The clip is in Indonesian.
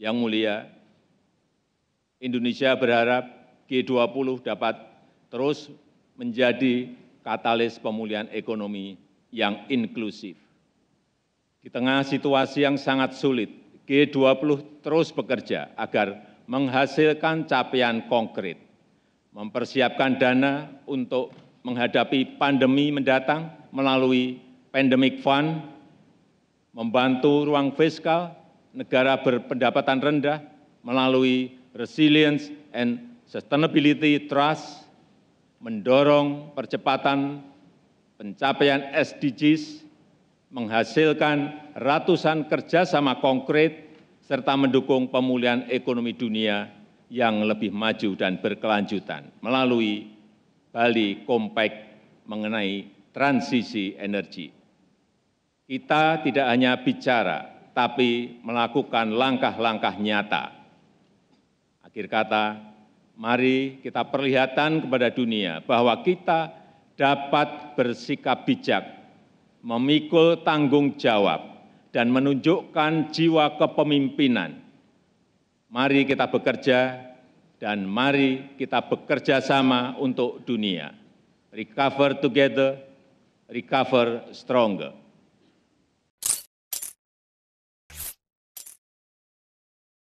yang mulia, Indonesia berharap G 20 dapat terus menjadi katalis pemulihan ekonomi yang inklusif. Di tengah situasi yang sangat sulit, G20 terus bekerja agar menghasilkan capaian konkret, mempersiapkan dana untuk menghadapi pandemi mendatang melalui pandemic fund, membantu ruang fiskal, negara berpendapatan rendah melalui Resilience and Sustainability Trust mendorong percepatan pencapaian SDGs, menghasilkan ratusan kerjasama konkret, serta mendukung pemulihan ekonomi dunia yang lebih maju dan berkelanjutan melalui Bali Compact mengenai transisi energi. Kita tidak hanya bicara tapi melakukan langkah-langkah nyata. Akhir kata, mari kita perlihatkan kepada dunia bahwa kita dapat bersikap bijak, memikul tanggung jawab, dan menunjukkan jiwa kepemimpinan. Mari kita bekerja dan mari kita bekerja sama untuk dunia. Recover together, recover stronger.